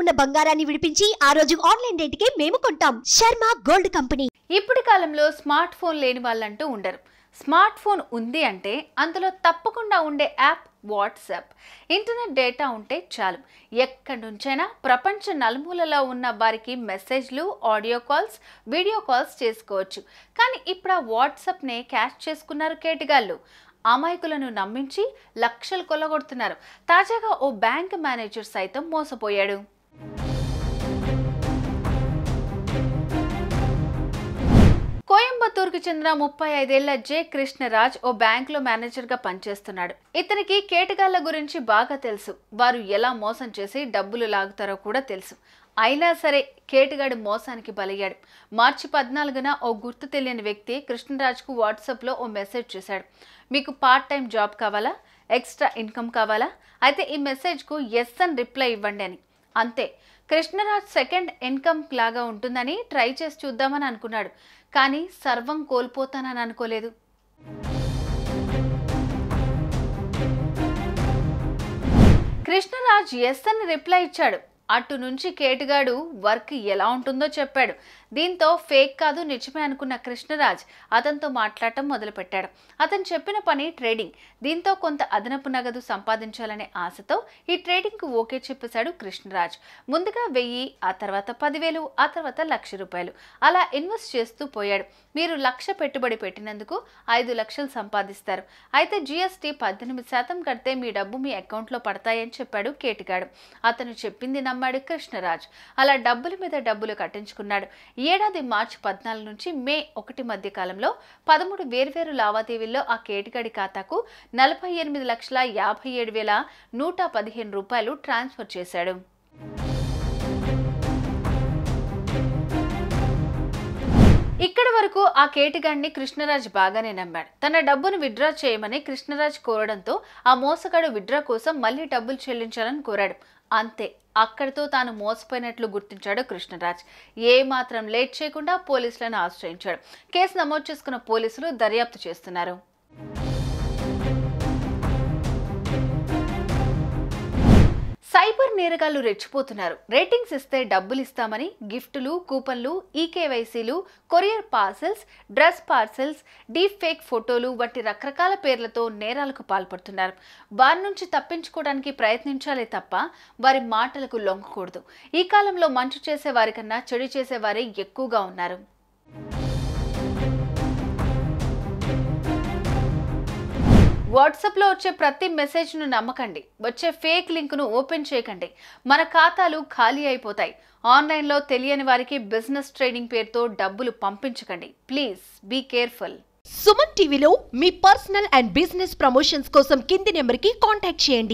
ఉన్న బంగారాన్ని విడిపించి ఆ రోజు ఆన్లైన్ రేటుకే మేము కొంటాం శర్మ గోల్డ్ కంపెనీ ఇప్పుడు కాలంలో స్మార్ట్ ఫోన్ లేని వాళ్ళంటూ ఉండరు స్మార్ట్ ఫోన్ ఉంది అంటే అందులో తప్పకుండా ఉండే యాప్ వాట్సాప్ ఇంటర్నెట్ డేటా ఉంటే చాలు ఎక్కడి నుంచైనా ప్రపంచ నలుమూలలో ఉన్న వారికి మెసేజ్లు ఆడియో కాల్స్ వీడియో కాల్స్ చేసుకోవచ్చు కానీ ఇప్పుడు ఆ వాట్సాప్నే క్యాష్ చేసుకున్నారు కేటగాళ్ళు అమాయకులను నమ్మించి లక్షలు కొల్లగొడుతున్నారు తాజాగా ఓ బ్యాంక్ మేనేజర్ సైతం మోసపోయాడు కోయంబత్తూరుకు చెందిన ముప్పై ఐదేళ్ల జె కృష్ణరాజ్ ఓ బ్యాంకులో మేనేజర్గా పనిచేస్తున్నాడు ఇతనికి కేటగాళ్ల గురించి బాగా తెలుసు వారు ఎలా మోసం చేసి డబ్బులు లాగుతారో కూడా తెలుసు అయినా సరే కేటగాడు మోసానికి బలయ్యాడు మార్చి పద్నాలుగున ఓ గుర్తు తెలియని వ్యక్తి కృష్ణరాజ్కు వాట్సాప్లో ఓ మెసేజ్ చేశాడు మీకు పార్ట్ టైం జాబ్ కావాలా ఎక్స్ట్రా ఇన్కమ్ కావాలా అయితే ఈ మెసేజ్కు ఎస్ అని రిప్లై ఇవ్వండి అని అంతే కృష్ణరాజ్ సెకండ్ ఇన్కమ్ లాగా ఉంటుందని ట్రై చేసి చూద్దామని అనుకున్నాడు కానీ సర్వం కోల్పోతానని అనుకోలేదు కృష్ణరాజ్ ఎస్ అని రిప్లై ఇచ్చాడు అటు నుంచి కేటుగాడు వర్క్ ఎలా ఉంటుందో చెప్పాడు దీంతో ఫేక్ కాదు నిజమే అనుకున్న కృష్ణరాజ్ అతనితో మాట్లాడటం మొదలుపెట్టాడు అతను చెప్పిన పని ట్రేడింగ్ దీంతో కొంత అదనపు నగదు సంపాదించాలనే ఆశతో ఈ ట్రేడింగ్కు ఓకే చెప్పేశాడు కృష్ణరాజ్ ముందుగా వెయ్యి ఆ తర్వాత పదివేలు ఆ తర్వాత లక్ష రూపాయలు అలా ఇన్వెస్ట్ చేస్తూ పోయాడు మీరు లక్ష పెట్టుబడి పెట్టినందుకు ఐదు లక్షలు సంపాదిస్తారు అయితే జిఎస్టీ పద్దెనిమిది శాతం కడితే మీ డబ్బు మీ అకౌంట్లో పడతాయని చెప్పాడు కేటుగాడు అతను చెప్పింది నమ్మ అమ్మాడు కృష్ణరాజ్ అలా డబ్బుల మీద డబ్బులు కట్టించుకున్నాడు ఏడాది మార్చి పద్నాలుగు నుంచి మే ఒకటి మధ్య కాలంలో పదమూడు వేర్వేరు లావాదేవీల్లో ఆ కేటగాడి ఖాతాకు నలభై ఎనిమిది లక్షల యాభై ఏడు వేల నూట పదిహేను రూపాయలు ట్రాన్స్ఫర్ చేశాడు ఇక్కడ వరకు ఆ కేటిగాడిని కృష్ణరాజ్ బాగానే నమ్మాడు తన డబ్బును విత్డ్రా చేయమని కృష్ణరాజ్ కోరడంతో ఆ మోసగాడు విత్డ్రా కోసం మళ్ళీ డబ్బులు చెల్లించాలని కోరాడు అంతే అక్కడితో తాను మోసపోయినట్లు గుర్తించాడు కృష్ణరాజ్ ఏ మాత్రం లేట్ చేయకుండా పోలీసులను ఆశ్రయించాడు కేసు నమోదు చేసుకున్న పోలీసులు దర్యాప్తు చేస్తున్నారు సైబర్ నేరగాళ్లు రెచ్చిపోతున్నారు రేటింగ్స్ ఇస్తే డబ్బులు ఇస్తామని గిఫ్టులు కూపన్లు ఈకేవైసీలు courier parcels dress parcels deep fake ఫోటోలు వంటి రకరకాల పేర్లతో నేరాలకు పాల్పడుతున్నారు వారి నుంచి తప్పించుకోవడానికి ప్రయత్నించాలే తప్ప వారి మాటలకు లొంగకూడదు ఈ కాలంలో మంచు చేసే వారికన్నా చెడు చేసేవారే ఎక్కువగా ఉన్నారు వాట్సాప్లో వచ్చే ప్రతి మెసేజ్ను నమ్మకండి వచ్చే ఫేక్ లింక్ను ఓపెన్ చేయకండి మన ఖాతాలు ఖాళీ అయిపోతాయి ఆన్లైన్లో తెలియని వారికి బిజినెస్ ట్రైనింగ్ పేరుతో డబ్బులు పంపించకండి ప్లీజ్ బీ కేర్ఫుల్ సుమన్ టీవీలో మీ పర్సనల్ అండ్ బిజినెస్ ప్రమోషన్స్ కోసం కింది నెంబర్కి కాంటాక్ట్ చేయండి